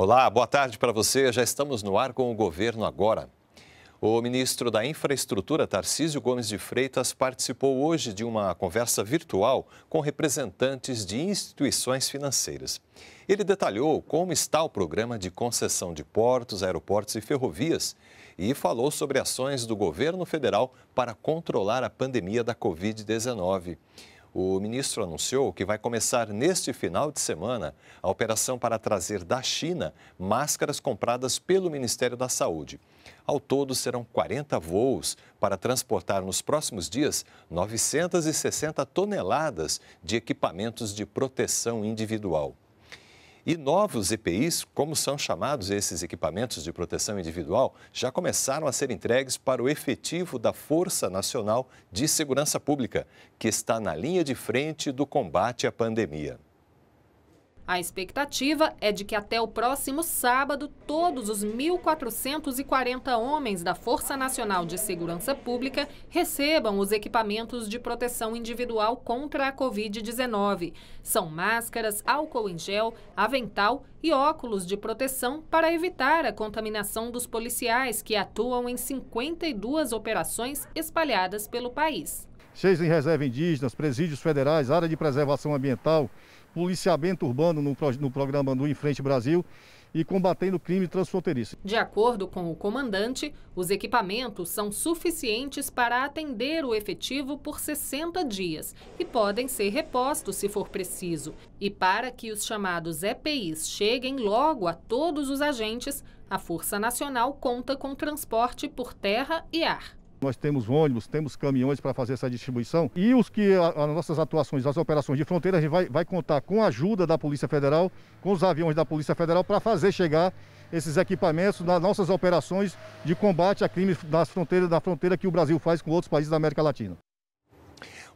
Olá, boa tarde para você. Já estamos no ar com o governo agora. O ministro da Infraestrutura, Tarcísio Gomes de Freitas, participou hoje de uma conversa virtual com representantes de instituições financeiras. Ele detalhou como está o programa de concessão de portos, aeroportos e ferrovias e falou sobre ações do governo federal para controlar a pandemia da Covid-19. O ministro anunciou que vai começar neste final de semana a operação para trazer da China máscaras compradas pelo Ministério da Saúde. Ao todo, serão 40 voos para transportar nos próximos dias 960 toneladas de equipamentos de proteção individual. E novos EPIs, como são chamados esses equipamentos de proteção individual, já começaram a ser entregues para o efetivo da Força Nacional de Segurança Pública, que está na linha de frente do combate à pandemia. A expectativa é de que até o próximo sábado, todos os 1.440 homens da Força Nacional de Segurança Pública recebam os equipamentos de proteção individual contra a Covid-19. São máscaras, álcool em gel, avental e óculos de proteção para evitar a contaminação dos policiais que atuam em 52 operações espalhadas pelo país cheios em reserva indígenas, presídios federais, área de preservação ambiental, policiamento urbano no, no programa do Em Brasil e combatendo crime transfronteiriço. De acordo com o comandante, os equipamentos são suficientes para atender o efetivo por 60 dias e podem ser repostos se for preciso. E para que os chamados EPIs cheguem logo a todos os agentes, a Força Nacional conta com transporte por terra e ar. Nós temos ônibus, temos caminhões para fazer essa distribuição e os que as nossas atuações, as operações de fronteira, a gente vai, vai contar com a ajuda da Polícia Federal, com os aviões da Polícia Federal para fazer chegar esses equipamentos nas nossas operações de combate a crimes das fronteiras, da fronteira que o Brasil faz com outros países da América Latina.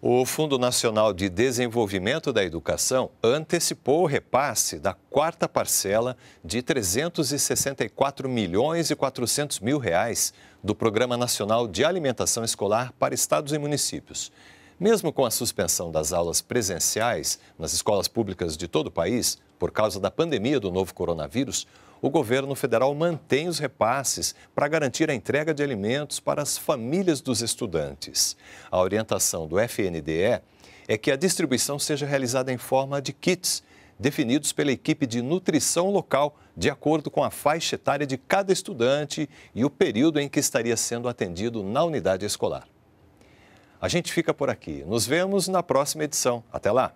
O Fundo Nacional de Desenvolvimento da Educação antecipou o repasse da quarta parcela de 364 milhões e 400 mil reais do Programa Nacional de Alimentação Escolar para estados e municípios. Mesmo com a suspensão das aulas presenciais nas escolas públicas de todo o país, por causa da pandemia do novo coronavírus, o governo federal mantém os repasses para garantir a entrega de alimentos para as famílias dos estudantes. A orientação do FNDE é que a distribuição seja realizada em forma de kits, definidos pela equipe de nutrição local, de acordo com a faixa etária de cada estudante e o período em que estaria sendo atendido na unidade escolar. A gente fica por aqui. Nos vemos na próxima edição. Até lá!